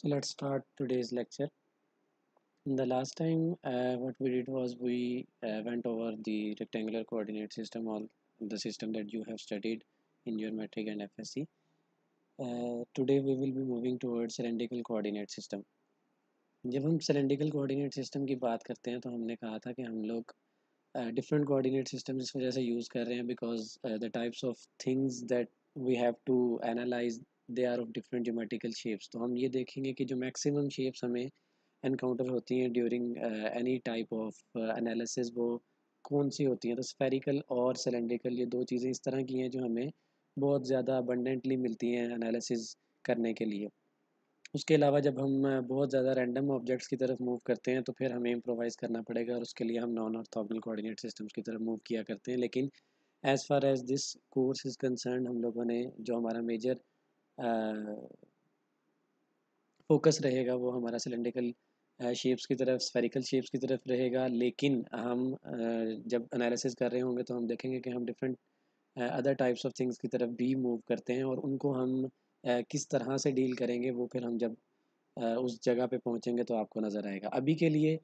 so let's start today's lecture in the last time uh, what we did was we uh, went over the rectangular coordinate system all the system that you have studied in your metric and FSC uh, today we will be moving towards cylindrical coordinate system जब हम cylindrical coordinate system की बात करते हैं तो हमने कहा था कि हम लोग डिफरेंट कोऑर्डिनेट सिस्टम इस वजह से यूज़ कर रहे हैं uh, they are of different geometrical shapes तो हम ये देखेंगे कि जो मैक्सिमम शेप्स हमें इनकाउंटर होती हैं during any type of analysis वो कौन सी होती हैं तो स्पेरिकल और सिलेंड्रिकल ये दो चीज़ें इस तरह की हैं जो हमें बहुत ज़्यादा अबंडेंटली मिलती हैं एनालिसिस करने के लिए उसके अलावा जब हम uh, बहुत ज़्यादा रैंडम ऑब्जेक्ट्स की तरफ मूव करते हैं तो फिर हमें इम्प्रोवाइज़ करना पड़ेगा और उसके लिए हम नॉन ऑर्थोगनल कोऑर्डिनेट सिस्टम्स की तरफ मूव किया करते हैं लेकिन as far as this course is concern हम लोगों ने जो हमारा मेजर फोकस रहेगा वो हमारा सिलेंड्रिकल शेप्स की तरफ स्फेरिकल शेप्स की तरफ रहेगा लेकिन हम जब एनालिसिस कर रहे होंगे तो हम देखेंगे कि हम different other types of things की तरफ भी मूव करते हैं और उनको हम किस तरह से डील करेंगे वो फिर हम जब उस जगह पे पहुंचेंगे तो आपको नज़र आएगा अभी के लिए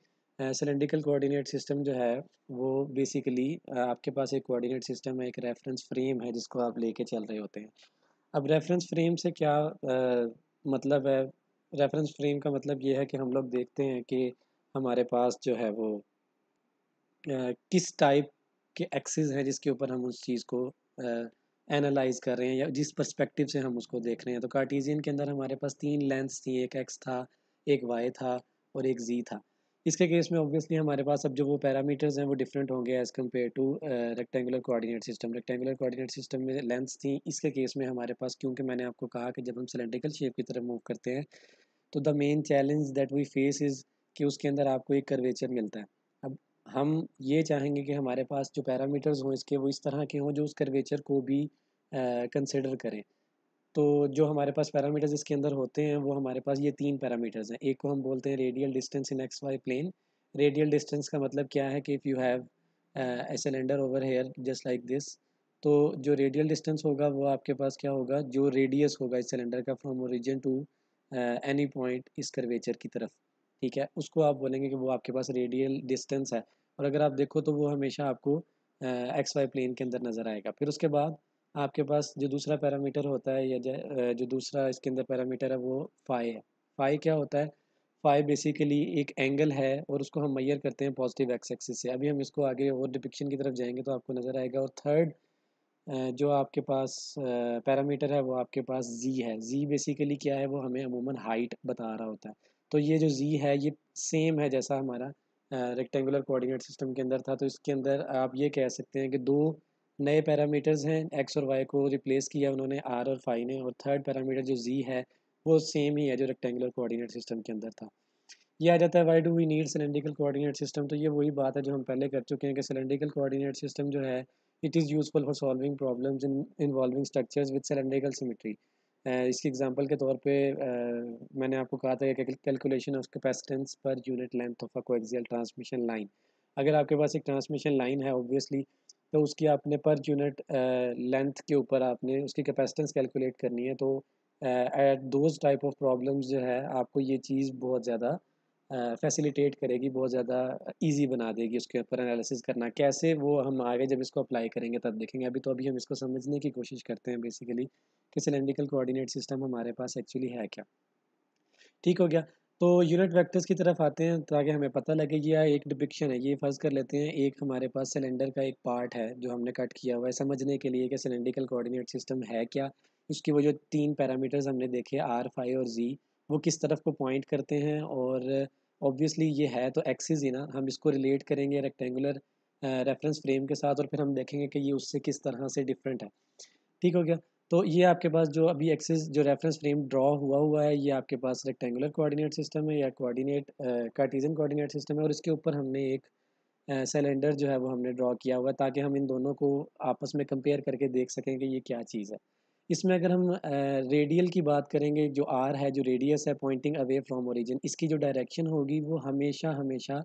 सिलेंड्रिकल कोऑर्डिनेट सिस्टम जो है वो बेसिकली आपके पास एक कोऑर्डिनेट सिस्टम है एक रेफरेंस फ्रेम है जिसको आप लेके चल रहे होते हैं अब रेफरेंस फ्रेम से क्या आ, मतलब है रेफरेंस फ्रेम का मतलब ये है कि हम लोग देखते हैं कि हमारे पास जो है वो आ, किस टाइप के एक्सेस हैं जिसके ऊपर हम उस चीज़ को एनालाइज कर रहे हैं या जिस पर्सपेक्टिव से हम उसको देख रहे हैं तो कार्टीजियन के अंदर हमारे पास तीन लेंस थी एक एक्स था एक वाई था और एक जी था इसके केस में ऑब्वियसली हमारे पास अब जो वो पैरामीटर्स हैं वो डिफरेंट होंगे as compare to rectangular coordinate system rectangular coordinate system में लेंथ थी इसके केस में हमारे पास क्योंकि मैंने आपको कहा कि जब हम सिलेंड्रिकल शेप की तरफ मूव करते हैं तो the main challenge that we face is कि उसके अंदर आपको एक करवेचर मिलता है अब हम ये चाहेंगे कि हमारे पास जो पैरामीटर्स हों इसके वो इस तरह के हों जो उस करवेचर को भी कंसिडर uh, करें तो जो हमारे पास पैरामीटर्स इसके अंदर होते हैं वो हमारे पास ये तीन पैरामीटर्स हैं एक को हम बोलते हैं radial distance in X Y plane radial distance का मतलब क्या है कि if you have a cylinder over here just like this तो जो रेडियल डिस्टेंस होगा वो आपके पास क्या होगा जो रेडियस होगा इस सिलेंडर का from origin to any point इस करवेचर की तरफ ठीक है उसको आप बोलेंगे कि वो आपके पास रेडियल डिस्टेंस है और अगर आप देखो तो वो हमेशा आपको एक्स वाई प्लेन के अंदर नज़र आएगा फिर उसके बाद आपके पास जो दूसरा पैरामीटर होता है या जो दूसरा इसके अंदर पैरामीटर है वो फाई है फाई क्या होता है फाई बेसिकली एक एंगल है और उसको हम मैयर करते हैं पॉजिटिव एक्स एक्सिस से अभी हम इसको आगे और डिपिक्शन की तरफ जाएंगे तो आपको नज़र आएगा और थर्ड जो आपके पास पैरामीटर है वो आपके पास जी है जी बेसिकली क्या है वो हमें अमूमन हाइट बता रहा होता है तो ये जो जी है ये सेम है जैसा हमारा रेक्टेंगुलर कोऑर्डिनेट सिस्टम के अंदर था तो इसके अंदर आप ये कह सकते हैं कि दो नए पैरामीटर्स हैं एक्स और वाई को रिप्लेस किया उन्होंने आर और फाइव ने और थर्ड पैरामीटर जो जी है वो सेम ही है जो रेक्टेंगुलर कोऑर्डिनेट सिस्टम के अंदर था ये आ जाता है why do we need cylindrical coordinate system तो ये वही बात है जो हम पहले कर चुके हैं कि सिलेंड्रिकल कोऑर्डिनेट सिस्टम जो है it is useful for solving problems involving structures with cylindrical symmetry इसकी एग्जाम्पल के तौर पर मैंने आपको कहा था कि calculation of capacitance per unit length of a coaxial transmission line अगर आपके पास एक ट्रांसमिशन लाइन है ऑब्वियसली तो उसकी आपने पर यूनिट लेंथ के ऊपर आपने उसकी कैपेसिटेंस कैलकुलेट करनी है तो at those type of problems जो है आपको ये चीज़ बहुत ज़्यादा फैसिलिटेट करेगी बहुत ज़्यादा इजी बना देगी उसके ऊपर एनालिसिस करना कैसे वो हम आगे जब इसको अप्लाई करेंगे तब देखेंगे अभी तो अभी हम इसको समझने की कोशिश करते हैं बेसिकली कि सिलेंड्रिकल कोऑर्डिनेट सिस्टम हमारे पास एक्चुअली है क्या ठीक हो गया तो यूनिट वेक्टर्स की तरफ आते हैं ताकि हमें पता लगे कि यह एक डिपिक्शन है ये फर्ज कर लेते हैं एक हमारे पास सिलेंडर का एक पार्ट है जो हमने कट किया हुआ है समझने के लिए कि सिलेंडिकल कोऑर्डिनेट सिस्टम है क्या उसकी वो जो तीन पैरामीटर्स हमने देखे आर फाइव और जी वो किस तरफ को पॉइंट करते हैं और ऑब्वियसली ये है तो एक्सिस ही ना हम इसको रिलेट करेंगे रेक्टेंगुलर रेफरेंस फ्रेम के साथ और फिर हम देखेंगे कि ये उससे किस तरह से डिफरेंट है ठीक हो गया तो ये आपके पास जो अभी एक्सिस जो रेफरेंस फ्रेम ड्रॉ हुआ हुआ है ये आपके पास रेक्टेंगुलर कोऑर्डिनेट सिस्टम है या कोऑर्डिनेट कार्टिजन कोऑर्डिनेट सिस्टम है और इसके ऊपर हमने एक सिलेंडर जो है वो हमने ड्रॉ किया हुआ है ताकि हम इन दोनों को आपस में कंपेयर करके देख सकें कि ये क्या चीज़ है इसमें अगर हम रेडियल की बात करेंगे जो आर है जो रेडियस है पॉइंटिंग अवे फ्रॉम ओरिजिन इसकी जो डायरेक्शन होगी वो हमेशा हमेशा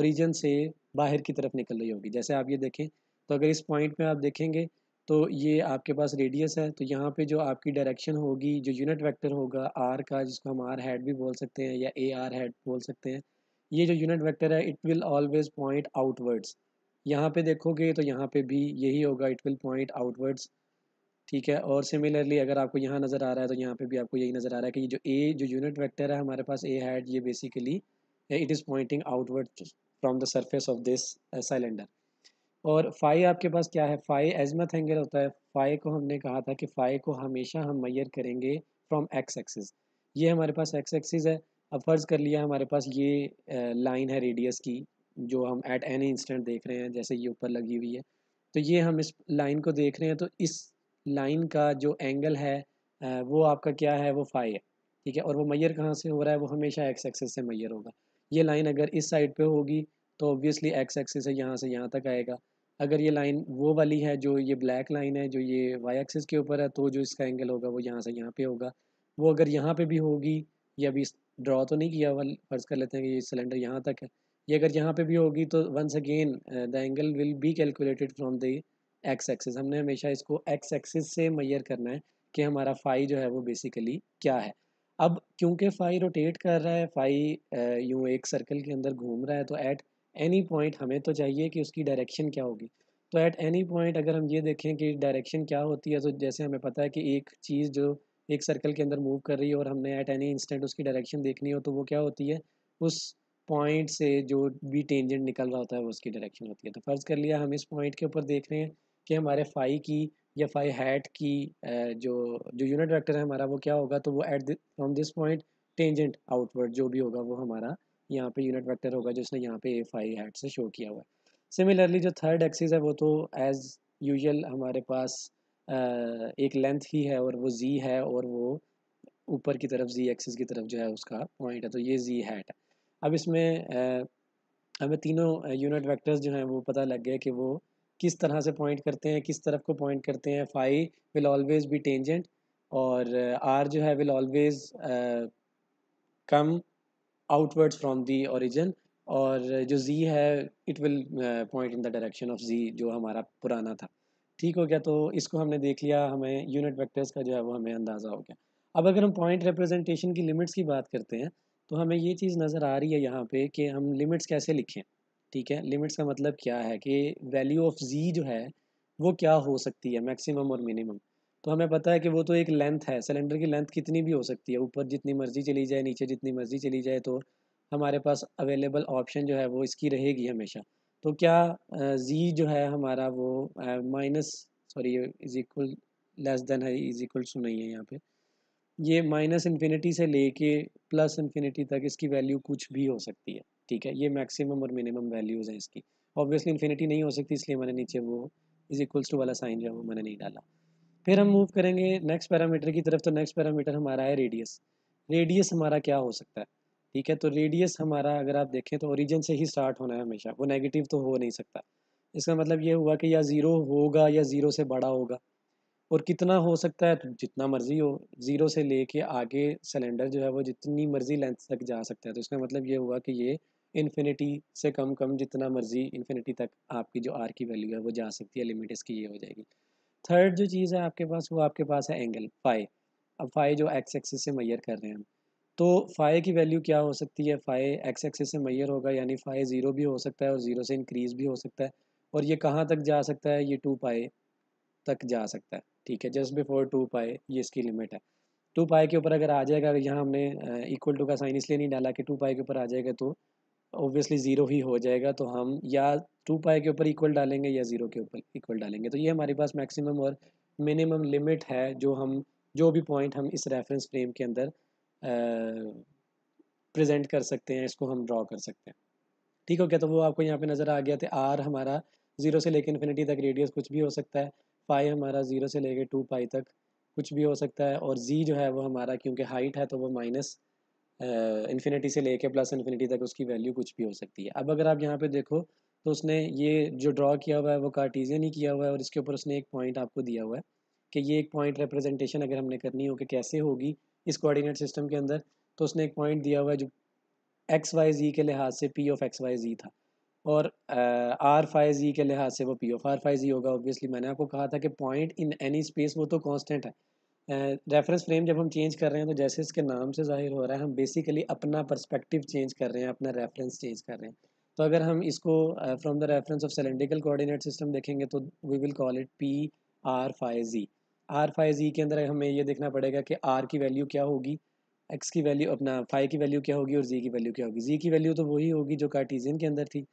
ओरिजिन से बाहर की तरफ निकल रही होगी जैसे आप ये देखें तो अगर इस पॉइंट में आप देखेंगे तो ये आपके पास रेडियस है तो यहाँ पे जो आपकी डायरेक्शन होगी जो यूनिट वेक्टर होगा आर का जिसको हम आर हेड भी बोल सकते हैं या ए आर हेड बोल सकते हैं ये जो यूनिट वेक्टर है it will always point outwards यहाँ पे देखोगे तो यहाँ पे भी यही होगा इट विल पॉइंट आउटवर्ड्स ठीक है और सिमिलरली अगर आपको यहाँ नज़र आ रहा है तो यहाँ पे भी आपको यही नज़र आ रहा है कि जो ए जो यूनिट वैक्टर है हमारे पास ए हैड ये basically it is pointing outward from the surface of this cylinder और फाई आपके पास क्या है फाई एजमत एंगल होता है फाई को हमने कहा था कि फाई को हमेशा हम मैयर करेंगे फ्रॉम एक्स एक्सिस ये हमारे पास एक्स एक्सिस है अब फर्ज़ कर लिया हमारे पास ये लाइन है रेडियस की जो हम एट एनी इंस्टेंट देख रहे हैं जैसे ये ऊपर लगी हुई है तो ये हम इस लाइन को देख रहे हैं तो इस लाइन का जो एंगल है वो आपका क्या है वो फाई है ठीक है और वो मैयर कहाँ से हो रहा है वो हमेशा एक्स एक्सेस से मैयर होगा ये लाइन अगर इस साइड पे होगी तो ऑब्वियसली एक्स एक्सेस है यहाँ से यहाँ तक आएगा अगर ये लाइन वो वाली है जो ये ब्लैक लाइन है जो ये वाई एक्सिस के ऊपर है तो जो इसका एंगल होगा वो यहाँ से यहाँ पे होगा वो अगर यहाँ पे भी होगी ये अभी ड्रॉ तो नहीं किया हुआ फर्ज कर लेते हैं कि ये सिलेंडर यहाँ तक है ये अगर यहाँ पे भी होगी तो once again the angle will be calculated from the X axis हमने हमेशा इसको एक्स एक्सिस से मैयर करना है कि हमारा फाई जो है वो बेसिकली क्या है अब क्योंकि फाई रोटेट कर रहा है फाई uh, यूँ एक सर्कल के अंदर घूम रहा है तो एट एनी पॉइंट हमें तो चाहिए कि उसकी डायरेक्शन क्या होगी तो एट एनी पॉइंट अगर हम ये देखें कि डायरेक्शन क्या होती है तो जैसे हमें पता है कि एक चीज़ जो एक सर्कल के अंदर मूव कर रही है और हमने एट एनी इंस्टेंट उसकी डायरेक्शन देखनी हो तो वो क्या होती है उस पॉइंट से जो भी टेंजेंट निकल रहा होता है वो उसकी डायरेक्शन होती है तो फ़र्ज़ कर लिया हम इस पॉइंट के ऊपर देख रहे हैं कि हमारे फाई की या फाई हैट की जो जो यूनिट वेक्टर है हमारा वो क्या होगा तो वो at from this point tangent outward जो भी होगा वो हमारा यहाँ पे यूनिट वेक्टर होगा जिसने यहाँ पे ए फाइव हैट से शो किया हुआ है सिमिलरली जो थर्ड एक्सिस है वो तो एज़ यूजल हमारे पास एक लेंथ ही है और वो जी है और वो ऊपर की तरफ जी एक्सिस की तरफ जो है उसका पॉइंट है तो ये जी हैट है अब इसमें हमें तीनों यूनिट वेक्टर्स जो हैं वो पता लग गया कि वो किस तरह से पॉइंट करते हैं किस तरफ को पॉइंट करते हैं phi will always be tangent और आर जो है will always come outwards from the origin और जो z है it will point in the direction of z जो हमारा पुराना था ठीक हो गया तो इसको हमने देख लिया हमें यूनिट वेक्टर्स का जो है वो हमें अंदाज़ा हो गया अब अगर हम पॉइंट रिप्रेजेंटेशन की लिमिट्स की बात करते हैं तो हमें ये चीज़ नज़र आ रही है यहाँ पे कि हम लिमिट्स कैसे लिखें ठीक है लिमिट्स का मतलब क्या है कि वैल्यू ऑफ जी जो है वो क्या हो सकती है मैक्सिमम और मिनिमम तो हमें पता है कि वो तो एक लेंथ है सिलेंडर की लेंथ कितनी भी हो सकती है ऊपर जितनी मर्जी चली जाए नीचे जितनी मर्जी चली जाए तो हमारे पास अवेलेबल ऑप्शन जो है वो इसकी रहेगी हमेशा तो क्या जी जो है हमारा वो minus sorry is equal less than है इज टू नहीं है यहाँ पे ये माइनस इन्फिनिटी से लेके प्लस इन्फिनिटी तक इसकी वैल्यू कुछ भी हो सकती है ठीक है ये मैक्सिमम और मिनिमम वैल्यूज़ हैं इसकी ऑब्वियसली इन्फिनिटी नहीं हो सकती इसलिए मैंने नीचे वो इज इक्वल्स टू वाला साइन जो है वो मैंने नहीं डाला फिर हम मूव करेंगे नेक्स्ट पैरामीटर की तरफ तो नेक्स्ट पैरामीटर हमारा है रेडियस रेडियस हमारा क्या हो सकता है ठीक है तो रेडियस हमारा अगर आप देखें तो ओरिजिन से ही स्टार्ट होना है हमेशा वो नेगेटिव तो हो नहीं सकता इसका मतलब ये हुआ कि या ज़ीरो होगा या ज़ीरो से बड़ा होगा और कितना हो सकता है तो जितना मर्ज़ी हो ज़ीरो से लेके आगे सिलेंडर जो है वो जितनी मर्ज़ी लेंथ तक जा सकता है तो इसका मतलब ये हुआ कि ये इन्फिनिटी से कम कम जितना मर्ज़ी इन्फिनिटी तक आपकी जो आर की वैल्यू है वो जा सकती है लिमिट इसकी ये हो जाएगी थर्ड जो चीज़ है आपके पास वो आपके पास है एंगल फाई अब फाई जो एक्स एक्सिस से मैयर कर रहे हैं हम तो फाई की वैल्यू क्या हो सकती है फाई एक्स एक्सिस से मैयर होगा यानी फाई ज़ीरो भी हो सकता है और ज़ीरो से इंक्रीज़ भी हो सकता है और ये कहाँ तक जा सकता है ये टू पाए तक जा सकता है ठीक है जस्ट बिफोर टू पाए ये इसकी लिमिट है टू पाए के ऊपर अगर आ जाएगा यहाँ हमने इक्वल टू का साइन इसलिए नहीं डाला कि टू पाई के ऊपर आ जाएगा तो ऑब्वियसली ज़ीरो ही हो जाएगा तो हम या टू पाई के ऊपर इक्वल डालेंगे या ज़ीरो के ऊपर इक्वल डालेंगे तो ये हमारे पास मैक्सिमम और मिनिमम लिमिट है जो हम जो भी पॉइंट हम इस रेफरेंस फ्रेम के अंदर प्रेजेंट कर सकते हैं इसको हम ड्रॉ कर सकते हैं ठीक हो गया तो वो आपको यहाँ पे नज़र आ गया थे आर हमारा ज़ीरो से लेकर इन्फिनिटी तक रेडियस कुछ भी हो सकता है पाई हमारा ज़ीरो से लेकर टू पाई तक कुछ भी हो सकता है और जी जो है वो हमारा क्योंकि हाइट है तो वो माइनस इन्फिनिटी से लेके प्लस इन्फिनिटी तक उसकी वैल्यू कुछ भी हो सकती है अब अगर आप यहाँ पे देखो तो उसने ये जो ड्रॉ किया हुआ है वो कार्टीजियन ही किया हुआ है और इसके ऊपर उसने एक पॉइंट आपको दिया हुआ है कि ये एक पॉइंट रिप्रेजेंटेशन अगर हमने करनी हो कि कैसे होगी इस कोऑर्डिनेट सिस्टम के अंदर तो उसने एक पॉइंट दिया हुआ है जो एक्स वाई जी के लिहाज से p of x y z था और आर फाइव जी के लिहाज से वो p of r phi z होगा ऑब्वियसली मैंने आपको कहा था कि पॉइंट इन एनी स्पेस वो तो कॉन्स्टेंट है रेफरेंस फ्रेम जब हम चेंज कर रहे हैं तो जैसे इसके नाम से जाहिर हो रहा है हम बेसिकली अपना पर्सपेक्टिव चेंज कर रहे हैं अपना रेफरेंस चेंज कर रहे हैं तो अगर हम इसको from the reference of cylindrical coordinate system देखेंगे तो we will call it p r phi z r phi z के अंदर हमें ये देखना पड़ेगा कि आर की वैल्यू क्या होगी एक्स की वैल्यू अपना फाइव की वैल्यू क्या होगी और जी की वैल्यू क्या होगी जी की वैल्यू तो वही होगी जो कार्टीजियन के अंदर थी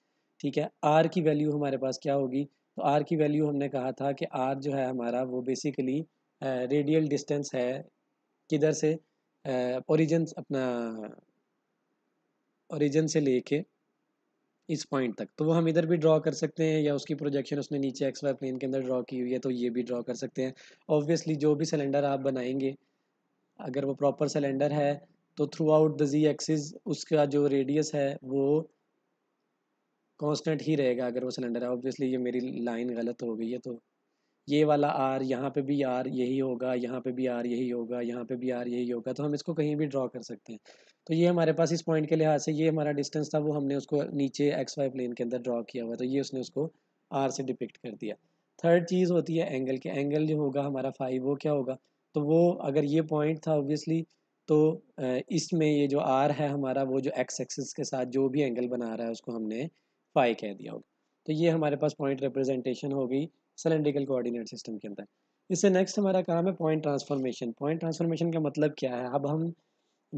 ठीक है आर की वैल्यू हमारे पास क्या होगी तो आर की वैल्यू हमने कहा था कि आर जो है हमारा वो बेसिकली रेडियल डिस्टेंस है किधर से ओरिजिन अपना ओरिजिन से लेके इस पॉइंट तक तो वो हम इधर भी ड्रॉ कर सकते हैं या उसकी प्रोजेक्शन उसने नीचे एक्स वाई प्लेन के अंदर ड्रॉ की हुई है तो ये भी ड्रॉ कर सकते हैं ऑब्वियसली जो भी सिलेंडर आप बनाएंगे अगर वो प्रॉपर सिलेंडर है तो throughout the z axis उसका जो रेडियस है वो कांस्टेंट ही रहेगा अगर वो सिलेंडर है ऑब्वियसली ये मेरी लाइन गलत हो गई है तो ये वाला आर यहाँ पे भी आर यही होगा यहाँ पे भी आर यही होगा यहाँ पे भी आर यही होगा तो हम इसको कहीं भी ड्रॉ कर सकते हैं तो ये हमारे पास इस पॉइंट के लिहाज से ये हमारा डिस्टेंस था वो हमने उसको नीचे एक्स वाई प्लेन के अंदर ड्रॉ किया हुआ तो ये उसने उसको आर से डिपिक्ट कर दिया थर्ड चीज़ होती है एंगल के एंगल जो होगा हमारा फाइव वो क्या होगा तो वो अगर ये पॉइंट था ऑब्वियसली तो इसमें ये जो आर है हमारा वो जो एक्स एक्सिस के साथ जो भी एंगल बना रहा है उसको हमने फाइव कह दिया होगा तो ये हमारे पास पॉइंट रिप्रेजेंटेशन हो गई सिलेंड्रिकल कोऑर्डिनेट सिस्टम के अंदर इससे नेक्स्ट हमारा काम है पॉइंट ट्रांसफॉर्मेशन पॉइंट ट्रांसफॉर्मेशन का मतलब क्या है अब हम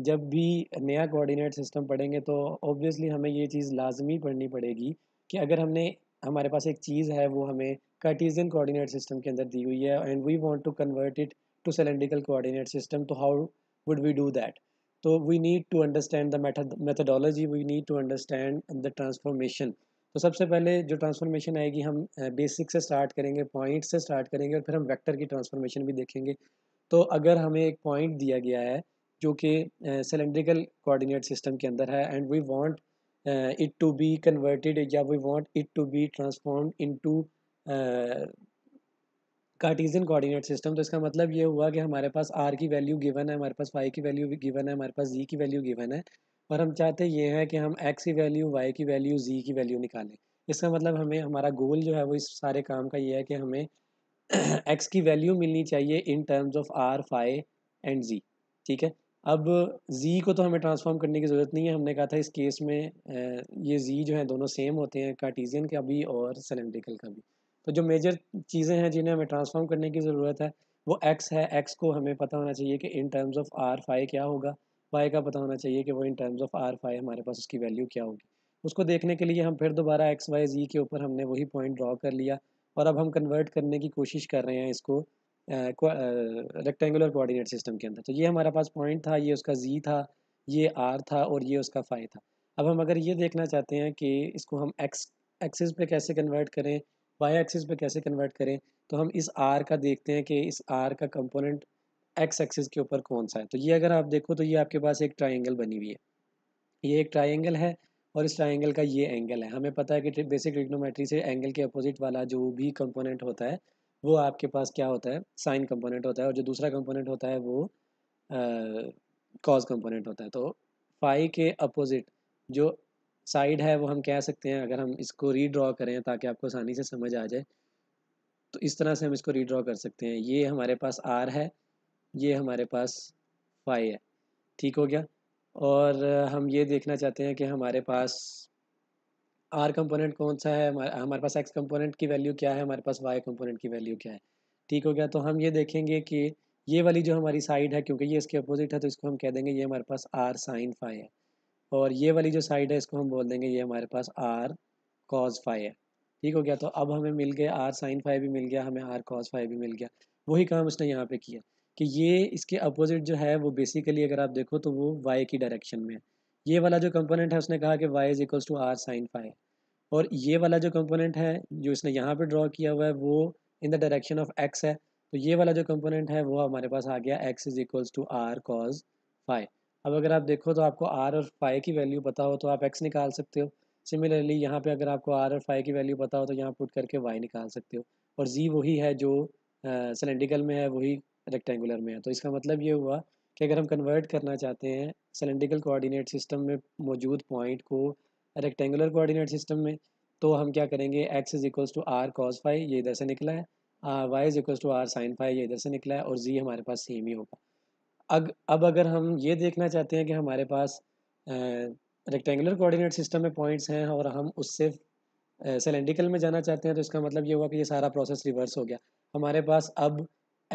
जब भी नया कोऑर्डिनेट सिस्टम पढ़ेंगे तो ऑब्वियसली हमें ये चीज़ लाजमी पढ़नी पड़ेगी कि अगर हमने हमारे पास एक चीज़ है वो हमें कार्टीजियन कोऑर्डिनेट सिस्टम के अंदर दी हुई है and we want to convert it to cylindrical coordinate system तो how would we do that तो we need to understand the methodology we need to understand the transformation तो सबसे पहले जो ट्रांसफॉर्मेशन आएगी हम बेसिक से स्टार्ट करेंगे पॉइंट से स्टार्ट करेंगे और फिर हम वेक्टर की ट्रांसफॉर्मेशन भी देखेंगे तो अगर हमें एक पॉइंट दिया गया है जो कि सिलेंड्रिकल कोऑर्डिनेट सिस्टम के अंदर है and we want it to be converted या we want it to be transform into cartesian coordinate system तो इसका मतलब ये हुआ कि हमारे पास आर की वैल्यू गिवन है हमारे पास वाई की वैल्यू गिवन है हमारे पास जी की वैल्यू गिवन है और हम चाहते ये है कि हम एक्स की वैल्यू वाई की वैल्यू जी की वैल्यू निकालें इसका मतलब हमें हमारा गोल जो है वो इस सारे काम का ये है कि हमें एक्स की वैल्यू मिलनी चाहिए in terms of r phi and z ठीक है अब जी को तो हमें ट्रांसफॉर्म करने की ज़रूरत नहीं है हमने कहा था इस केस में ये जी जो है दोनों सेम होते हैं कार्टीजियन का भी और सिलेंड्रिकल का भी तो जो मेजर चीज़ें हैं जिन्हें हमें ट्रांसफॉर्म करने की ज़रूरत है वो एक्स है एक्स को हमें पता होना चाहिए कि in terms of r phi क्या होगा वाई का पता होना चाहिए कि वो in terms of r phi हमारे पास उसकी वैल्यू क्या होगी उसको देखने के लिए हम फिर दोबारा एक्स वाई जी के ऊपर हमने वही पॉइंट ड्रॉ कर लिया और अब हम कन्वर्ट करने की कोशिश कर रहे हैं इसको रेक्टेंगुलर कोऑर्डिनेट सिस्टम के अंदर तो ये हमारे पास पॉइंट था ये उसका जी था ये आर था और ये उसका फाई था अब हम अगर ये देखना चाहते हैं कि इसको हम एक्स एक्सिस पे कैसे कन्वर्ट करें वाई एक्सिस पे कैसे कन्वर्ट करें तो हम इस आर का देखते हैं कि इस आर का कंपोनेंट एक्स एक्सिस के ऊपर कौन सा है तो ये अगर आप देखो तो ये आपके पास एक ट्राइंगल बनी हुई है ये एक ट्राइंगल है और इस ट्राइंगल का ये एंगल है हमें पता है कि बेसिक रिग्नोमेट्री से एंगल के अपोजिट वाला जो भी कंपोनेंट होता है वो आपके पास क्या होता है साइन कंपोनेंट होता है और जो दूसरा कंपोनेंट होता है वो कॉज कंपोनेंट होता है तो फाई के अपोजिट जो साइड है वो हम कह सकते हैं अगर हम इसको रीड्रॉ करें ताकि आपको आसानी से समझ आ जाए तो इस तरह से हम इसको रीड्रॉ कर सकते हैं ये हमारे पास आर है ये हमारे पास फाई है ठीक हो गया और हम ये देखना चाहते हैं कि हमारे पास आर कंपोनेंट कौन सा है हमारे पास एक्स कंपोनेंट की वैल्यू क्या है हमारे पास वाई कंपोनेंट की वैल्यू क्या है ठीक हो गया तो हम ये देखेंगे कि ये वाली जो हमारी साइड है क्योंकि ये इसके अपोजिट है तो इसको हम कह देंगे ये हमारे पास आर साइन फाई है और ये वाली जो साइड है इसको हम बोल देंगे ये हमारे पास आर कॉज फाई है ठीक हो गया तो अब हमें मिल गया आर साइन फाई भी मिल गया हमें आर कॉज फाई भी मिल गया वही काम उसने यहाँ पे किया कि ये इसके अपोजिट जो है वो बेसिकली अगर आप देखो तो वो वाई की डायरेक्शन में है ये वाला जो कंपोनेंट है उसने कहा कि y is equals to r sine phi और ये वाला जो कंपोनेंट है जो इसने यहाँ पे ड्रॉ किया हुआ है वो in the direction of x है तो ये वाला जो कंपोनेंट है वो हमारे पास आ गया x is equals to r cos phi अब अगर आप देखो तो आपको आर और फाइव की वैल्यू पता हो तो आप एक्स निकाल सकते हो सिमिलरली यहाँ पे अगर आपको आर और फाइव की वैल्यू पता हो तो यहाँ पुट करके वाई निकाल सकते हो और जी वही है जो सिलेंडिकल में है वही रेक्टेंगुलर में है तो इसका मतलब ये हुआ कि अगर हम कन्वर्ट करना चाहते हैं सिलेंड्रिकल कोऑर्डिनेट सिस्टम में मौजूद पॉइंट को रेक्टेंगुलर कोऑर्डिनेट सिस्टम में तो हम क्या करेंगे x is equals to r cos phi ये इधर से निकला है y is equals to r sine phi ये इधर से निकला है और जी हमारे पास सेम ही होगा अग अब अगर हम ये देखना चाहते हैं कि हमारे पास रेक्टेंगुलर कोऑर्डिनेट सिस्टम में पॉइंट्स हैं और हम उससे सिलेंड्रिकल uh, में जाना चाहते हैं तो इसका मतलब ये हुआ कि ये सारा प्रोसेस रिवर्स हो गया हमारे पास अब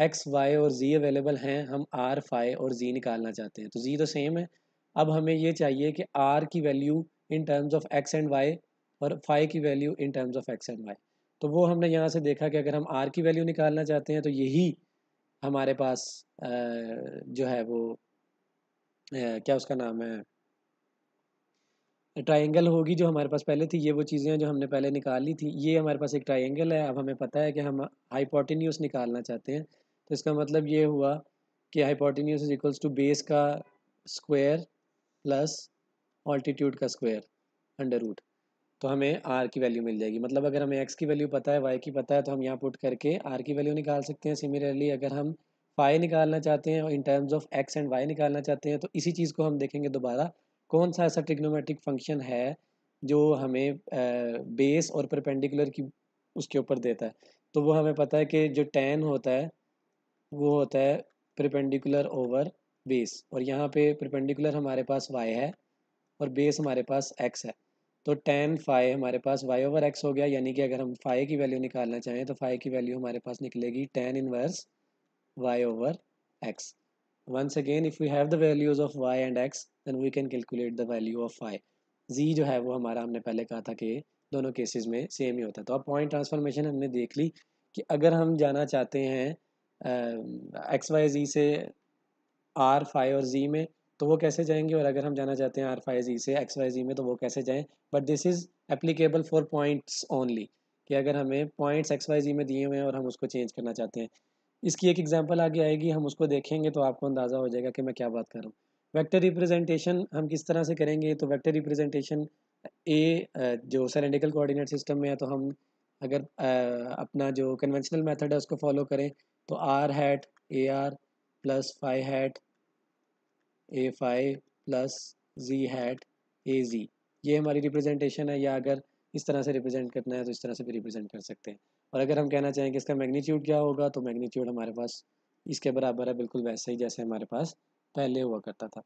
एक्स वाई और जी अवेलेबल हैं हम आर फाई और जी निकालना चाहते हैं तो जी तो सेम है अब हमें ये चाहिए कि आर की value in terms of x and y और फाई की value in terms of x and y तो वो हमने यहाँ से देखा कि अगर हम आर की वैल्यू निकालना चाहते हैं तो यही हमारे पास जो है वो क्या उसका नाम है ट्राइंगल होगी जो हमारे पास पहले थी ये वो चीज़ें जो हमने पहले निकाल ली थी ये हमारे पास एक ट्राइंगल है अब हमें पता है कि हम हाइपोटेन्यूस निकालना चाहते हैं तो इसका मतलब ये हुआ कि hypotenuse is equals to base का स्क्वायर प्लस ऑल्टीट्यूड का स्क्वायर अंडर रूट तो हमें आर की वैल्यू मिल जाएगी मतलब अगर हमें एक्स की वैल्यू पता है वाई की पता है तो हम यहाँ पुट करके आर की वैल्यू निकाल सकते हैं सिमिलरली अगर हम फाई निकालना चाहते हैं और in terms of x and y निकालना चाहते हैं तो इसी चीज़ को हम देखेंगे दोबारा कौन सा ऐसा ट्रिग्नोमेट्रिक फंक्शन है जो हमें बेस और परपेंडिकुलर की उसके ऊपर देता है तो वो हमें पता है कि जो टेन होता है वो होता है प्रिपेंडिकुलर ओवर बेस और यहाँ पे प्रिपेंडिकुलर हमारे पास वाई है और बेस हमारे पास एक्स है तो टेन फाई हमारे पास वाई ओवर एक्स हो गया यानी कि अगर हम फाइव की वैल्यू निकालना चाहें तो फाइव की वैल्यू हमारे पास निकलेगी tan inverse y over x once again if you have the values of y and x then we can calculate the value of phi z जो है वो हमारा हमने पहले कहा था कि दोनों केसेस में सेम ही होता है तो अब पॉइंट ट्रांसफॉर्मेशन हमने देख ली कि अगर हम जाना चाहते हैं एक्स वाई जी से आर फाई और जी में तो वो कैसे जाएंगे और अगर हम जाना चाहते हैं आर फाइव जी से एक्स वाई जी में तो वो कैसे जाएं but this is applicable for points only कि अगर हमें पॉइंट्स एक्स वाई जी में दिए हुए हैं और हम उसको चेंज करना चाहते हैं इसकी एक एग्जाम्पल आगे आएगी हम उसको देखेंगे तो आपको अंदाज़ा हो जाएगा कि मैं क्या बात कर रहा हूँ रिप्रेजेंटेशन हम किस तरह से करेंगे तो वैक्टर रिप्रेजेंटेशन ए जो सरेंडिकल कोऑर्डिनेट सिस्टम में है तो हम अगर अपना जो कन्वेंशनल मेथड है उसको फॉलो करें तो r hat a r plus phi hat a phi plus z hat a z ये हमारी रिप्रेजेंटेशन है या अगर इस तरह से रिप्रेजेंट करना है तो इस तरह से भी रिप्रेजेंट कर सकते हैं और अगर हम कहना चाहें कि इसका मैग्नीट्यूड क्या होगा तो मैग्नीट्यूड हमारे पास इसके बराबर है बिल्कुल वैसे ही जैसे हमारे पास पहले हुआ करता था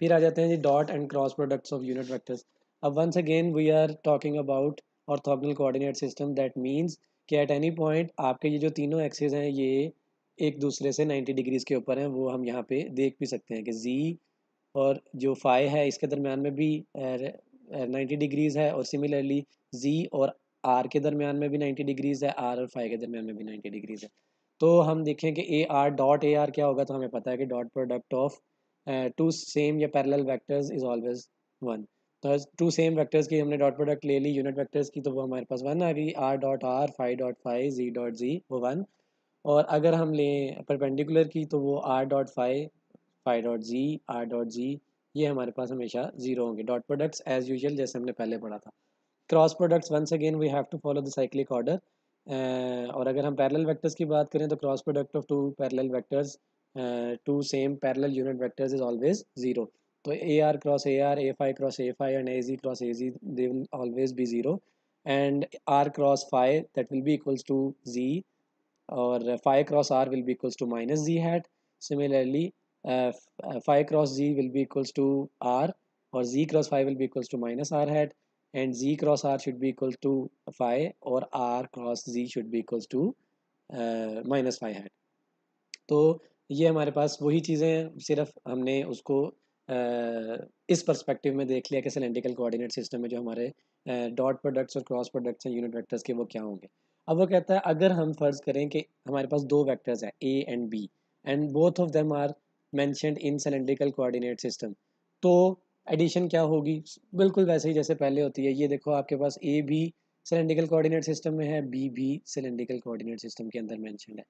फिर आ जाते हैं जी dot and cross products of unit vectors अब once again we are talking about orthogonal coordinate system that means कि एट एनी पॉइंट आपके ये जो तीनों एक्सेस हैं ये एक दूसरे से 90 डिग्रीज के ऊपर हैं वो हम यहाँ पे देख भी सकते हैं कि जी और जो फाई है इसके दरमियान में भी नाइन्टी डिग्रीज़ है और सिमिलरली जी और आर के दरमियान में भी नाइन्टी डिग्रीज़ है आर और फाई के दरमियान में भी नाइन्टी डिग्रीज़ है तो हम देखें कि a r dot a r क्या होगा तो हमें पता है कि dot product of two same या parallel vectors is always one तो टू सेम वेक्टर्स की हमने डॉट प्रोडक्ट ले ली यूनिट वेक्टर्स की तो वो हमारे पास वन आ गई r dot r phi dot phi z dot z वो वन और अगर हम लें परपेंडिकुलर की तो वो r dot phi phi dot z r dot z ये हमारे पास हमेशा जीरो होंगे डॉट प्रोडक्ट्स एज यूजल जैसे हमने पहले पढ़ा था cross products once again we have to follow the cyclic order और अगर हम पैरेलल वेक्टर्स की बात करें तो cross product of two parallel vectors two same parallel unit vectors is always zero तो a r cross a r a phi cross a phi and a z cross a z they always be zero and r cross phi that will be equals to z और phi cross r will be equals to minus z hat similarly phi cross z will be equals to r और z cross phi will be equals to minus r hat and z cross r should be equals to phi और r cross z should be equals to minus phi hat तो ये हमारे पास वही चीज़ें हैं सिर्फ हमने उसको इस परस्पेक्टिव में देख लिया कि सिलेंडिकल कोऑर्डिनेट सिस्टम में जो हमारे डॉट प्रोडक्ट्स और क्रॉस प्रोडक्ट्स हैं यूनिट वेक्टर्स के वो क्या होंगे अब वो कहता है अगर हम फर्ज करें कि हमारे पास दो वेक्टर्स हैं a and b and both of them are mentioned in cylindrical coordinate system तो एडिशन क्या होगी बिल्कुल वैसे ही जैसे पहले होती है ये देखो आपके पास ए भी सिलेंडिकल कोऑर्डिनेट सिस्टम में है बी भी सिलेंडिकल कोऑर्डिनेट सिस्टम के अंदर मैंशनड है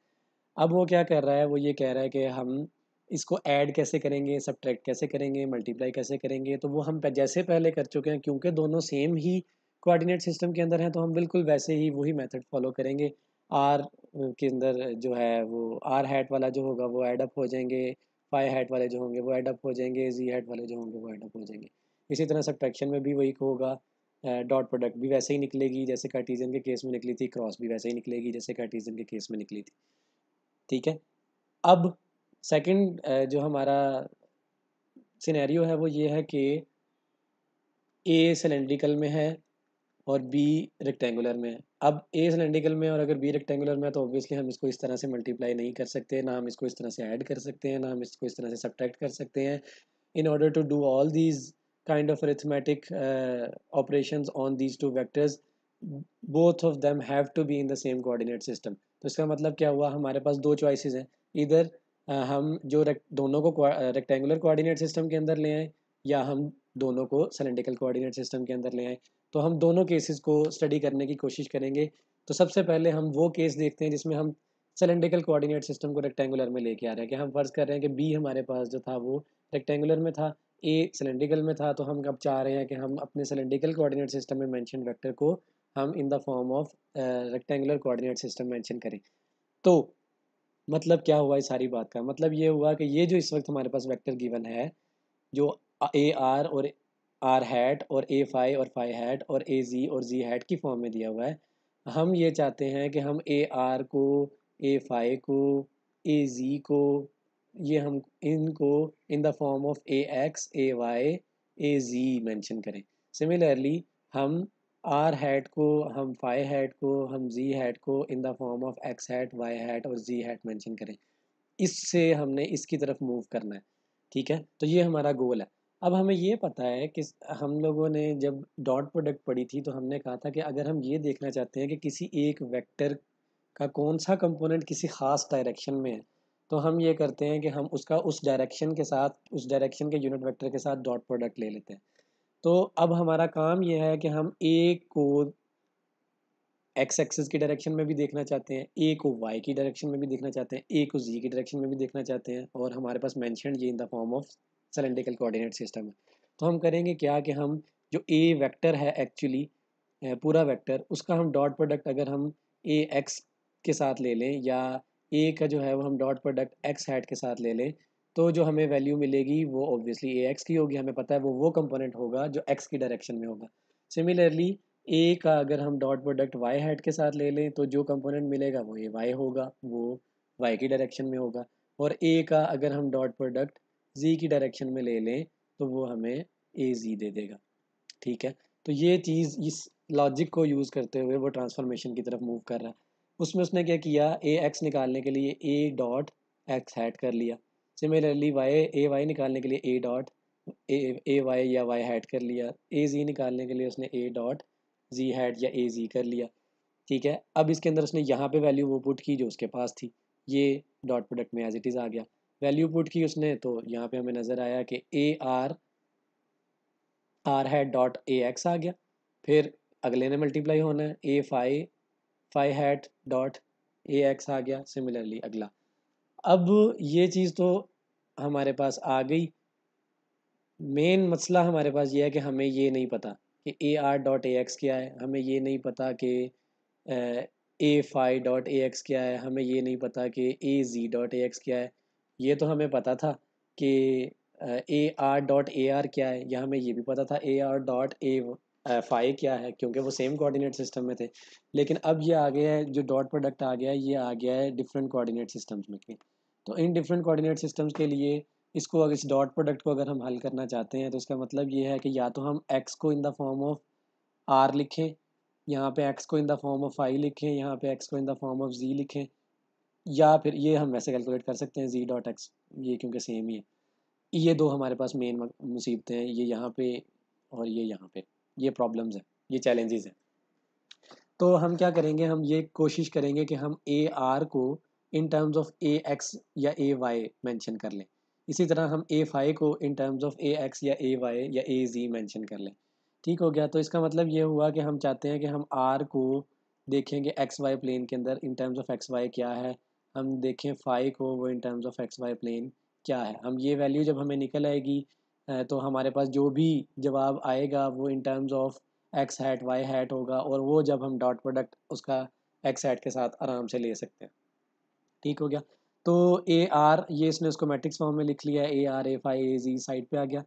अब वो क्या कर रहा है वो ये कह रहा है कि हम इसको ऐड कैसे करेंगे सब्ट्रैक्ट कैसे करेंगे मल्टीप्लाई कैसे करेंगे तो वो हम जैसे पहले कर चुके हैं क्योंकि दोनों सेम ही कोऑर्डिनेट सिस्टम के अंदर हैं तो हम बिल्कुल वैसे ही वही मेथड फॉलो करेंगे आर के अंदर जो है वो आर हैट वाला जो होगा वो एडअप हो जाएंगे फाइव हैट वाले जो होंगे वो एडअप हो जाएंगे जी हैट वाले जो होंगे वो एडअप हो जाएंगे इसी तरह सब्ट्रैक्शन में भी वही होगा डॉट प्रोडक्ट भी वैसे ही निकलेगी जैसे कार्टीजन के केस में निकली थी क्रॉस भी वैसे ही निकलेगी जैसे कार्टीजन के केस में निकली थी ठीक है अब सेकंड जो हमारा सिनेरियो है वो ये है कि ए सिलेंड्रिकल में है और बी रेक्टेंगुलर में है अब ए सिलेंड्रिकल में और अगर बी रेक्टेंगुलर में है तो ऑब्वियसली हम इसको इस तरह से मल्टीप्लाई नहीं कर सकते ना हम इसको इस तरह से ऐड कर सकते हैं ना हम इसको इस तरह से सब्ट्रैक्ट कर सकते हैं in order to do all these kind of arithmetic operation on these two vectors both of them have to be in the same coordinate system तो इसका मतलब क्या हुआ हमारे पास दो चॉइसेस हैं इधर हम जो दोनों को रेक्टेंगुलर कोऑर्डिनेट सिस्टम के अंदर ले आएँ या हम दोनों को सिलेंडिकल कोऑर्डिनेट सिस्टम के अंदर ले आएँ तो हम दोनों केसेस को स्टडी करने की कोशिश करेंगे तो सबसे पहले हम वो केस देखते हैं जिसमें हम सिलेंडिकल कोऑर्डिनेट सिस्टम को रेक्टेंगुलर में लेके आ रहे हैं कि हम फर्ज कर रहे हैं कि बी हमारे पास जो था वो रेक्टेंगुलर में था ए सिलेंडिकल में था तो हम अब चाह रहे हैं कि हम अपने सिलेंडिकल कोऑर्डिनेट सिस्टम में मेंशन वेक्टर को हम in the form of rectangular coordinate system mention करें तो मतलब क्या हुआ इस सारी बात का मतलब ये हुआ कि ये जो इस वक्त हमारे पास वेक्टर गिवन है जो ए आर और आर हैट और ए फाई और फाई हैट और ए जी और जी हैट की फॉर्म में दिया हुआ है हम ये चाहते हैं कि हम ए आर को ए फाई को ए जी को ये हम इनको in the form of a x a y a z mention करें सिमिलरली हम आर हैट को हम फाइव हैट को हम जी हैट को in the form of x hat y hat और जी हैट मेंशन करें इससे हमने इसकी तरफ मूव करना है ठीक है तो ये हमारा गोल है अब हमें ये पता है कि हम लोगों ने जब डॉट प्रोडक्ट पढ़ी थी तो हमने कहा था कि अगर हम ये देखना चाहते हैं कि किसी एक वेक्टर का कौन सा कंपोनेंट किसी ख़ास डायरेक्शन में है तो हम ये करते हैं कि हम उसका उस डायरेक्शन के साथ उस डायरेक्शन के यूनिट वेक्टर के साथ डॉट प्रोडक्ट ले लेते हैं तो अब हमारा काम यह है कि हम ए को एक्स एक्सेस की डायरेक्शन में भी देखना चाहते हैं ए को वाई की डायरेक्शन में भी देखना चाहते हैं ए को जी की डायरेक्शन में भी देखना चाहते हैं और हमारे पास मैंशन ये in the form of cylindrical coordinate system है तो हम करेंगे क्या कि हम जो ए वेक्टर है एक्चुअली पूरा वेक्टर उसका हम डॉट प्रोडक्ट अगर हम ए एक्स के साथ ले लें या ए का जो है वो हम डॉट प्रोडक्ट एक्स हैट के साथ ले लें तो जो हमें वैल्यू मिलेगी वो ऑब्वियसली ए एक्स की होगी हमें पता है वो वो कंपोनेंट होगा जो एक्स की डायरेक्शन में होगा सिमिलरली ए का अगर हम डॉट प्रोडक्ट वाई हेड के साथ ले लें तो जो कंपोनेंट मिलेगा वो ए वाई होगा वो वाई की डायरेक्शन में होगा और ए का अगर हम डॉट प्रोडक्ट जी की डायरेक्शन में ले लें तो वो हमें ए जी दे देगा ठीक है तो ये चीज़ इस लॉजिक को यूज़ करते हुए वो ट्रांसफॉर्मेशन की तरफ मूव कर रहा है उसमें उसने क्या किया ए एक्स निकालने के लिए ए डॉट एक्स हैड कर लिया सिमिलरली वाई ए वाई निकालने के लिए ए डॉट ए वाई या वाई हैड कर लिया ए जी निकालने के लिए उसने ए डॉट जी हैड या ए जी कर लिया ठीक है अब इसके अंदर उसने यहाँ पे वैल्यू वो पुट की जो उसके पास थी ये डॉट प्रोडक्ट में एज इट इज़ आ गया वैल्यू पुट की उसने तो यहाँ पे हमें नज़र आया कि a r r hat dot a x आ गया फिर अगले ने मल्टीप्लाई होना है a phi phi hat dot a x आ गया सिमिलरली अगला अब ये चीज़ तो हमारे पास आ गई मेन मसला हमारे पास ये है कि हमें ये नहीं पता कि a r dot a x क्या है हमें ये नहीं पता कि a phi dot a x क्या है हमें ये नहीं पता कि ए जी डॉट ए एक्स क्या है ये तो हमें पता था कि a r dot a r क्या है या हमें ये भी पता था a r dot a phi क्या है क्योंकि वो सेम कोऑर्डिनेट सिस्टम में थे लेकिन अब ये आ गया है जो डॉट प्रोडक्ट आ गया है ये आ गया है डिफरेंट कोऑर्डिनेट सिस्टम्स में तो इन डिफरेंट कोऑर्डिनेट सिस्टम्स के लिए इसको अगर इस डॉट प्रोडक्ट को अगर हम हल करना चाहते हैं तो इसका मतलब ये है कि या तो हम एक्स को in the form of r लिखें यहाँ पे एक्स को in the form of phi लिखें यहाँ पे एक्स को in the form of z लिखें या फिर ये हम वैसे कैलकुलेट कर सकते हैं जी डॉट एक्स ये क्योंकि सेम ही है ये दो हमारे पास मेन मुसीबतें हैं ये यहाँ पे और ये यहाँ पे ये प्रॉब्लम्स हैं ये चैलेंजेस हैं तो हम क्या करेंगे हम ये कोशिश करेंगे कि हम ए आर को in terms of a x या ए वाई मैंशन कर लें इसी तरह हम ए फाई को in terms of a x या ए वाई या ए जी मैंशन कर लें ठीक हो गया तो इसका मतलब ये हुआ कि हम चाहते हैं कि हम आर को देखेंगे एक्स वाई प्लेन के अंदर in terms of x y क्या है हम देखें फाई को वो in terms of x Y plane क्या है हम ये वैल्यू जब हमें निकल आएगी तो हमारे पास जो भी जवाब आएगा वो in terms of x hat y hat होगा और वो जब हम डॉट प्रोडक्ट उसका एक्स हैट के साथ आराम से ले सकते हैं ठीक हो गया तो ए आर ये इसने उसको मैट्रिक्स फॉर्म में लिख लिया a r a phi a z side पर आ गया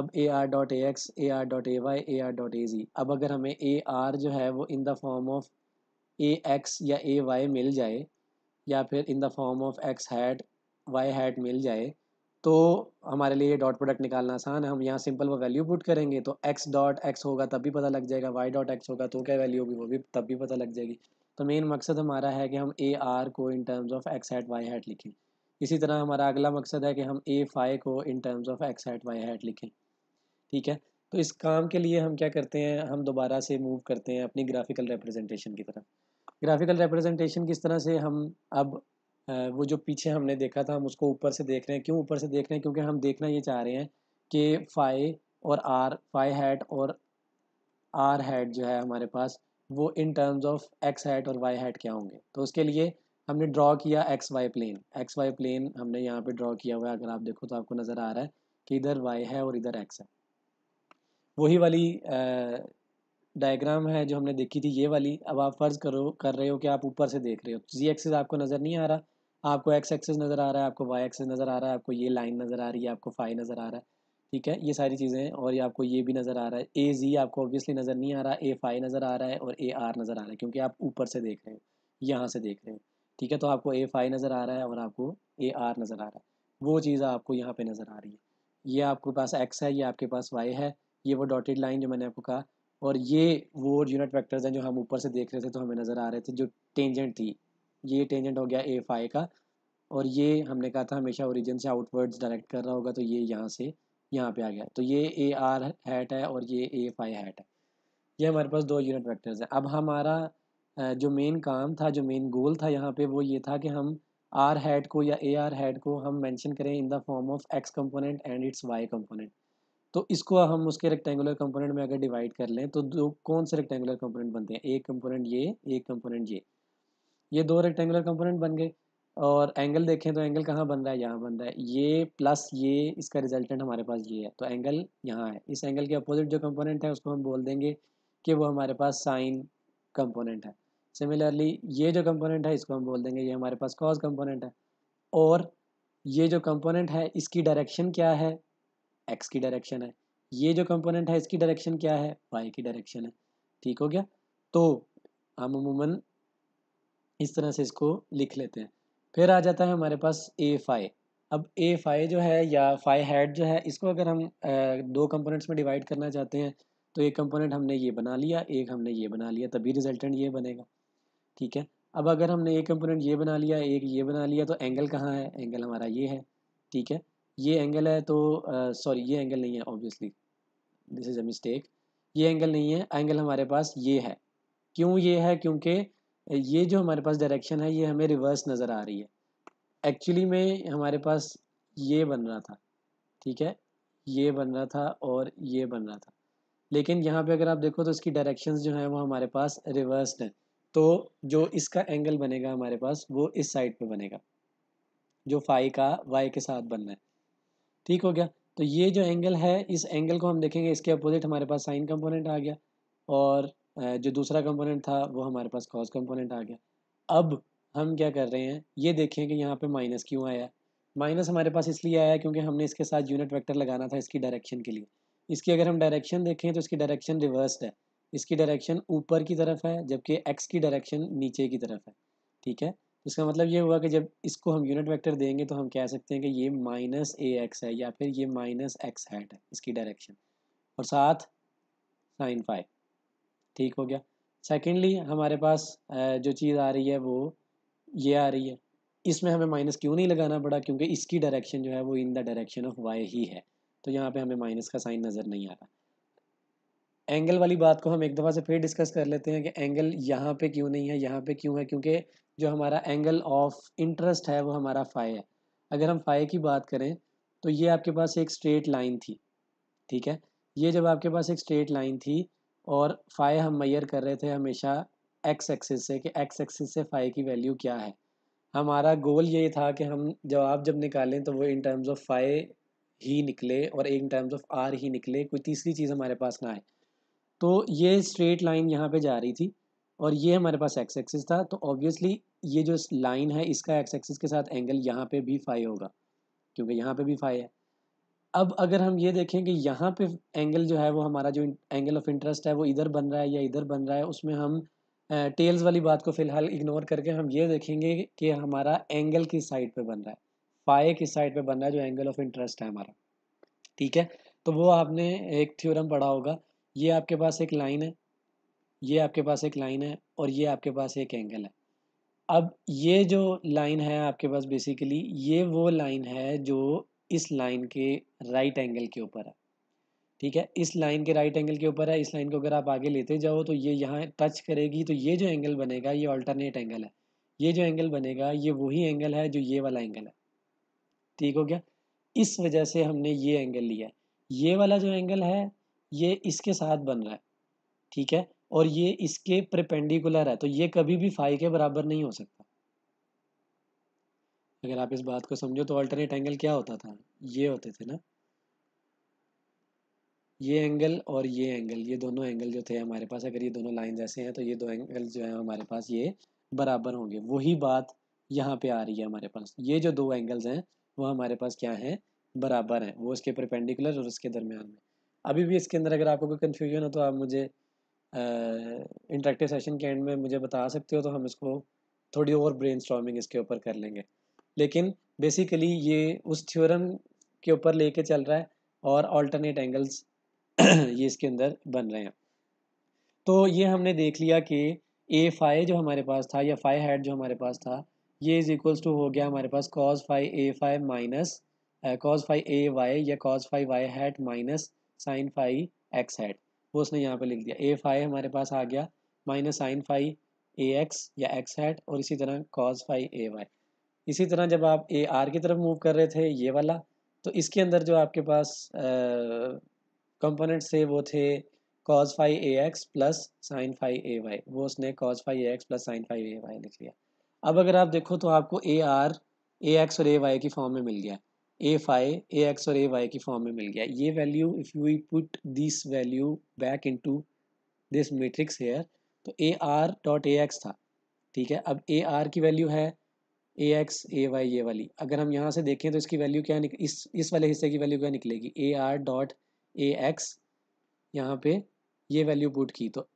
अब a r dot a x a r dot a y a r dot a z अब अगर हमें ए आर जो है वो in the form of a x या ए वाई मिल जाए या फिर in the form of x hat y hat मिल जाए तो हमारे लिए डॉट प्रोडक्ट निकालना आसान है हम यहाँ सिंपल वो वैल्यू पुट करेंगे तो एक्स डॉट एक्स होगा तब भी पता लग जाएगा वाई डॉट एक्स होगा तो क्या वैल्यू होगी वो भी तब भी पता लग जाएगी तो मेन मकसद हमारा है कि हम ए आर को in terms of x hat y hat लिखें इसी तरह हमारा अगला मकसद है कि हम ए फाई को in terms of x hat y hat लिखें ठीक है तो इस काम के लिए हम क्या करते हैं हम दोबारा से मूव करते हैं अपनी ग्राफिकल रिप्रेजेंटेशन की तरफ ग्राफिकल रिप्रेजेंटेशन किस तरह से हम अब वो जो पीछे हमने देखा था हम उसको ऊपर से देख रहे हैं क्यों ऊपर से देख रहे हैं क्योंकि हम देखना ये चाह रहे हैं कि फाई और आर फाई हैट और आर हैट जो है हमारे पास वो in terms of x hat और वाई हैट क्या होंगे तो उसके लिए हमने ड्रॉ किया x Y plane x Y plane हमने यहाँ पे ड्रॉ किया हुआ है अगर आप देखो तो आपको नज़र आ रहा है कि इधर वाई है और इधर एक्स है वही वाली डायग्राम है जो हमने देखी थी ये वाली अब आप फ़र्ज़ करो कर रहे हो कि आप ऊपर से देख रहे हो जी एक्सेस आपको नज़र नहीं आ रहा आपको एक्स एक्सेस नज़र आ रहा है आपको वाई एक्सेस नज़र आ रहा है आपको ये लाइन नज़र आ रही है आपको फाइव नज़र आ रहा है ठीक है ये सारी चीज़ें हैं और ये आपको ये भी नज़र आ रहा है ए जी आपको ऑब्वियसली नज़र नहीं आ रहा ए फाइव नज़र आ रहा है और ए आर नज़र आ रहा है क्योंकि आप ऊपर से देख रहे हैं यहाँ से देख रहे हैं ठीक है तो आपको ए फाइव नज़र आ रहा है और आपको ए आर नज़र आ रहा है वो चीज़ आपको यहाँ पर नज़र आ रही है ये आपके पास एक्स है ये आपके पास वाई है ये वो डॉटेड लाइन जो मैंने आपको कहा और ये वो यूनिट वैक्टर्स हैं जो हम ऊपर से देख रहे थे तो हमें नज़र आ रहे थे जो टेंजेंट थी ये टेंजेंट हो गया ए फाइव का और ये हमने कहा था हमेशा ओरिजिन से आउटवर्ड्स डायरेक्ट कर रहा होगा तो ये यहाँ से यहाँ पे आ गया तो ये ए आर हैट है और ये ए फाइव हैट है ये हमारे पास दो यूनिट वेक्टर्स है अब हमारा जो मेन काम था जो मेन गोल था यहाँ पे वो ये था कि हम आर हैट को या ए आर हैड को हम मेंशन करें in the form of x component and its y component तो इसको हम उसके रेक्टेंगुलर कंपोनेंट में अगर डिवाइड कर लें तो दो कौन से रेक्टेंगुलर कंपोनेंट बनते हैं एक कंपोनेंट ये एक कंपोनेंट ये ये दो रेक्टेंगुलर कंपोनेंट बन गए और एंगल देखें तो एंगल कहाँ बन रहा है यहाँ बन रहा है ये प्लस ये इसका रिजल्टेंट हमारे पास ये है तो एंगल यहाँ है इस एंगल के अपोजिट जो कंपोनेंट है उसको हम बोल देंगे कि वो हमारे पास साइन कंपोनेंट है सिमिलरली ये जो कंपोनेंट है इसको हम बोल देंगे ये हमारे पास कॉज कंपोनेंट है और ये जो कंपोनेंट है इसकी डायरेक्शन क्या है एक्स की डायरेक्शन है ये जो कंपोनेंट है इसकी डायरेक्शन क्या है वाई की डायरेक्शन है ठीक हो गया तो हम अमूमन इस तरह से इसको लिख लेते हैं फिर आ जाता है हमारे पास ए फाई अब ए फाई जो है या फाई हेड जो है इसको अगर हम दो कंपोनेंट्स में डिवाइड करना चाहते हैं तो एक कंपोनेंट हमने ये बना लिया एक हमने ये बना लिया तभी रिजल्टेंट ये बनेगा ठीक है अब अगर हमने एक कंपोनेंट ये बना लिया एक ये बना लिया तो एंगल कहाँ है एंगल हमारा ये है ठीक है ये एंगल है तो सॉरी ये एंगल नहीं है obviously this is a mistake ये एंगल नहीं है एंगल हमारे पास ये है क्यों ये है क्योंकि ये जो हमारे पास डायरेक्शन है ये हमें रिवर्स नज़र आ रही है एक्चुअली में हमारे पास ये बन रहा था ठीक है ये बन रहा था और ये बन रहा था लेकिन यहाँ पे अगर आप देखो तो इसकी डायरेक्शंस जो हैं वो हमारे पास रिवर्स हैं तो जो इसका एंगल बनेगा हमारे पास वो इस साइड पे बनेगा जो फाई का वाई के साथ बन रहा है ठीक हो गया तो ये जो एंगल है इस एंगल को हम देखेंगे इसके अपोजिट हमारे पास साइन कंपोनेंट आ गया और जो दूसरा कंपोनेंट था वो हमारे पास कॉज कंपोनेंट आ गया अब हम क्या कर रहे हैं ये देखें कि यहाँ पे माइनस क्यों आया माइनस हमारे पास इसलिए आया क्योंकि हमने इसके साथ यूनिट वेक्टर लगाना था इसकी डायरेक्शन के लिए इसकी अगर हम डायरेक्शन देखें तो इसकी डायरेक्शन रिवर्स्ड है इसकी डायरेक्शन ऊपर की तरफ है जबकि एक्स की डायरेक्शन नीचे की तरफ है ठीक है तो इसका मतलब ये हुआ कि जब इसको हम यूनिट वैक्टर देंगे तो हम कह सकते हैं कि ये माइनस ए एक्स है या फिर ये माइनस एक्स हैट है इसकी डायरेक्शन और साथ साइन फाइव ठीक हो गया सेकेंडली हमारे पास जो चीज़ आ रही है वो ये आ रही है इसमें हमें माइनस क्यों नहीं लगाना पड़ा क्योंकि इसकी डायरेक्शन जो है वो in the direction of y ही है तो यहाँ पे हमें माइनस का साइन नज़र नहीं आ रहा एंगल वाली बात को हम एक दफ़ा से फिर डिस्कस कर लेते हैं कि एंगल यहाँ पे क्यों नहीं है यहाँ पे क्यों है क्योंकि जो हमारा एंगल ऑफ इंटरेस्ट है वो हमारा फाई है अगर हम फाई की बात करें तो ये आपके पास एक स्ट्रेट लाइन थी ठीक है ये जब आपके पास एक स्ट्रेट लाइन थी और फाई हम मैयर कर रहे थे हमेशा एक्स एक्सिस से कि एक्स एक्सिस से फाई की वैल्यू क्या है हमारा गोल ये था कि हम जवाब जब निकालें तो वो इन टर्म्स ऑफ फाई ही निकले और एक इन टर्म्स ऑफ आर ही निकले कोई तीसरी चीज़ हमारे पास ना आए तो ये स्ट्रेट लाइन यहाँ पे जा रही थी और ये हमारे पास एक्स एक्सिस था तो ऑब्वियसली ये जो लाइन है इसका एक्स एक्सिस के साथ एंगल यहाँ पे भी फाई होगा क्योंकि यहाँ पे भी फाई है अब अगर हम ये देखें कि यहाँ पे एंगल जो है वो हमारा जो एंगल ऑफ इंटरेस्ट है वो इधर बन रहा है या इधर बन रहा है उसमें हम टेल्स वाली बात को फिलहाल इग्नोर करके हम ये देखेंगे कि हमारा एंगल किस साइड पे बन रहा है फाए किस साइड पे बन रहा है जो एंगल ऑफ इंटरेस्ट है हमारा ठीक है तो वो आपने एक थ्योरम पढ़ा होगा ये आपके पास एक लाइन है ये आपके पास एक लाइन है और ये आपके पास एक एंगल है अब ये जो लाइन है आपके पास बेसिकली ये वो लाइन है जो इस लाइन के राइट एंगल के ऊपर है ठीक है इस लाइन के राइट एंगल के ऊपर है इस लाइन को अगर आप आगे लेते जाओ तो ये यहाँ टच करेगी तो ये जो एंगल बनेगा ये ऑल्टरनेट एंगल है ये जो एंगल बनेगा ये वही एंगल है जो ये वाला एंगल है ठीक हो गया इस वजह से हमने ये एंगल लिया है ये वाला जो एंगल है ये इसके साथ बन रहा है ठीक है और ये इसके प्रपेंडिकुलर है तो ये कभी भी फाइव के बराबर नहीं हो सकता अगर आप इस बात को समझो तो अल्टरनेट एंगल क्या होता था ये होते थे ना ये एंगल और ये एंगल ये दोनों एंगल जो थे हमारे पास अगर ये दोनों लाइन ऐसे हैं तो ये दो एंगल जो है हमारे पास ये बराबर होंगे वही बात यहाँ पे आ रही है हमारे पास ये जो दो एंगल्स हैं वो हमारे पास क्या है बराबर हैं वो इसके परपेंडिकुलर और उसके दरमियान में अभी भी इसके अंदर अगर आपको कोई कन्फ्यूजन हो तो आप मुझे इंटरेक्टिव सेशन के एंड में मुझे बता सकते हो तो हम इसको थोड़ी और ब्रेन इसके ऊपर कर लेंगे लेकिन बेसिकली ये उस थ्योरम के ऊपर लेके चल रहा है और ऑल्टरनेट एंगल्स ये इसके अंदर बन रहे हैं तो ये हमने देख लिया कि ए फाइव जो हमारे पास था या फाइव हेड जो हमारे पास था ये इज इक्वल्स टू हो गया हमारे पास cos phi a phi minus cos phi a y या cos phi y hat minus sine phi x hat वो उसने यहाँ पे लिख दिया ए फाइव हमारे पास आ गया minus sine phi a x या एक्स हैट और इसी तरह कॉज फाइव ए वाई इसी तरह जब आप ए आर की तरफ मूव कर रहे थे ये वाला तो इसके अंदर जो आपके पास कंपोनेंट से वो थे cos phi a x plus sine phi a y वो उसने cos phi a x plus sine phi a y लिख लिया अब अगर आप देखो तो आपको ए आर ए एक्स और ए वाई की फॉर्म में मिल गया ए फाइव ए एक्स और ए वाई की फॉर्म में मिल गया ये value if you put this value back into this matrix here तो a r dot a x था ठीक है अब ए आर की वैल्यू है ए एक्स ए वाई ये वाली अगर हम यहाँ से देखें तो इसकी वैल्यू क्या निक... इस इस वाले हिस्से की वैल्यू क्या निकलेगी a r dot a x यहाँ पे ये वैल्यू पुट की तो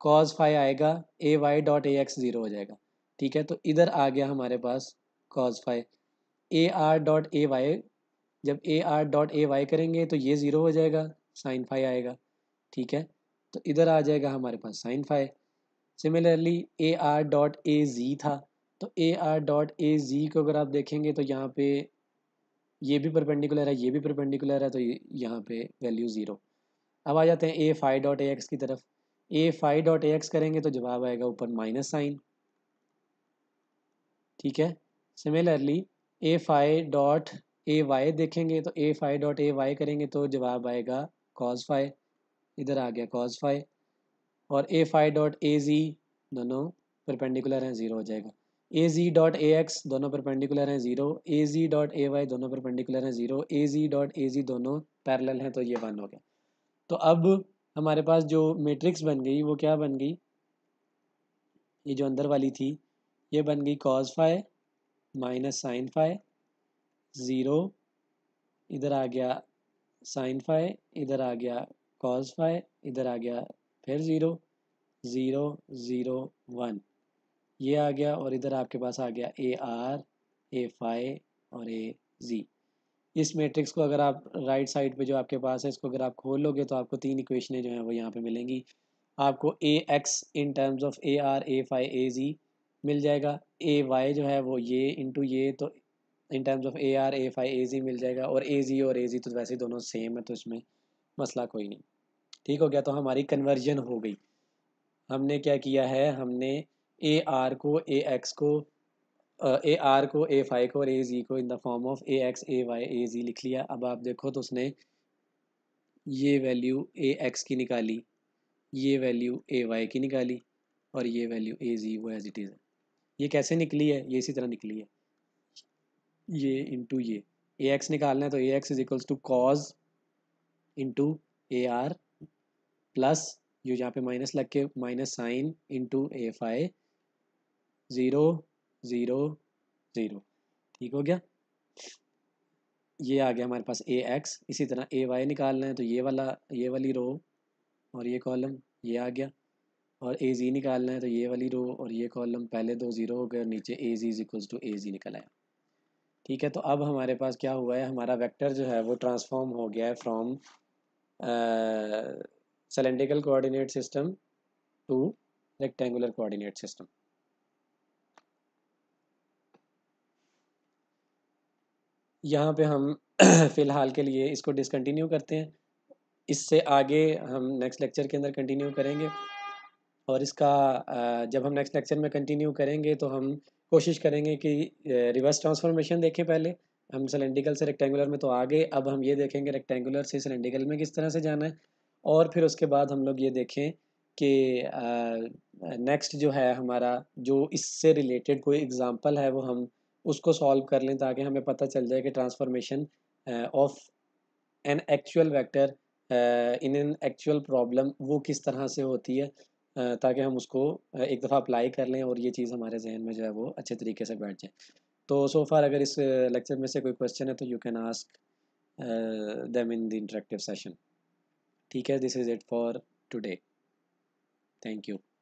कॉज फाई आएगा a y dot a x zero हो जाएगा ठीक है तो इधर आ गया हमारे पास cos phi a r dot a y जब a r dot a y करेंगे तो ये ज़ीरो हो जाएगा साइन फाई आएगा ठीक है तो इधर आ जाएगा हमारे पास sine phi similarly a r dot a z था तो a r dot a z को अगर आप देखेंगे तो यहाँ पे ये भी परपेंडिकुलर है ये भी परपेंडिकुलर है तो यहाँ पे वैल्यू ज़ीरो अब आ जाते हैं a phi dot a x की तरफ a phi dot a x करेंगे तो जवाब आएगा ऊपर माइनस साइन ठीक है similarly a phi dot a y देखेंगे तो a phi dot a y करेंगे तो जवाब आएगा कॉज फाइव इधर आ गया कॉज फाइव और ए फाइव डॉट ए जी दोनों परपेंडिकुलर हैं ज़ीरो हो जाएगा ए जी डॉट ए एक्स दोनों पर पेंडिकुलर हैं zero a z dot a y दोनों पर पेंडिकुलर हैं zero a z dot a जी दोनों पैरेलल हैं तो ये वन हो गया तो अब हमारे पास जो मैट्रिक्स बन गई वो क्या बन गई ये जो अंदर वाली थी ये बन गई cos phi minus sine phi zero इधर आ गया साइन फाइ इधर आ गया कॉज फाइ इधर आ गया फिर ज़ीरो ज़ीरो ज़ीरो वन ये आ गया और इधर आपके पास आ गया ए आर ए फाइव और ए जी इस मैट्रिक्स को अगर आप राइट साइड पे जो आपके पास है इसको अगर आप खोल लोगे तो आपको तीन इक्वेशनें जो हैं वो यहाँ पे मिलेंगी आपको a x in terms of a r a phi a z मिल जाएगा ए वाई जो है वो ये इंटू ये तो in terms of a r a phi a z मिल जाएगा और ए जी और ए जी तो वैसे दोनों सेम है तो इसमें मसला कोई नहीं ठीक हो गया तो हमारी कन्वर्जन हो गई हमने क्या किया है हमने ए आर को ए एक्स को ए आर को ए फाइव को और ए जी को in the form of a x a y a z लिख लिया अब आप देखो तो उसने ये वैल्यू ए एक्स की निकाली ये वैल्यू ए वाई की निकाली और ये वैल्यू ए जी वो एज इट इज़ ये कैसे निकली है ये इसी तरह निकली है ये इंटू ये ए एक्स निकालना है तो a x is equals to cos into a r plus जो यहाँ पे माइनस लग के minus sine into a phi zero zero zero ठीक हो गया ये आ गया हमारे पास ए एक्स इसी तरह ए वाई निकालना है तो ये वाला ये वाली रो और ये कॉलम ये आ गया और ए जी निकालना है तो ये वाली रो और ये कॉलम पहले दो ज़ीरो हो गए और नीचे a z is equals to a z निकल आया ठीक है तो अब हमारे पास क्या हुआ है हमारा वेक्टर जो है वो ट्रांसफॉर्म हो गया है from cylindrical coordinate system to rectangular coordinate system यहाँ पे हम फ़िलहाल के लिए इसको डिसकन्टीन्यू करते हैं इससे आगे हम नेक्स्ट लेक्चर के अंदर कंटिन्यू करेंगे और इसका जब हम नेक्स्ट लेक्चर में कंटिन्यू करेंगे तो हम कोशिश करेंगे कि रिवर्स ट्रांसफॉर्मेशन देखें पहले हम सिलेंडिकल से रेक्टेंगुलर में तो आगे अब हम ये देखेंगे रेक्टेंगुलर से सिलेंडिकल में किस तरह से जाना है और फिर उसके बाद हम लोग ये देखें कि नेक्स्ट जो है हमारा जो इससे रिलेटेड कोई एग्ज़ाम्पल है वो हम उसको सॉल्व कर लें ताकि हमें पता चल जाए कि transformation of an actual vector in an actual problem वो किस तरह से होती है uh, ताकि हम उसको uh, एक दफ़ा अप्लाई कर लें और ये चीज़ हमारे जहन में जो है वो अच्छे तरीके से बैठ जाए तो सो फार अगर इस लेक्चर uh, में से कोई क्वेश्चन है तो you can ask them in the interactive session ठीक है this is it for today thank you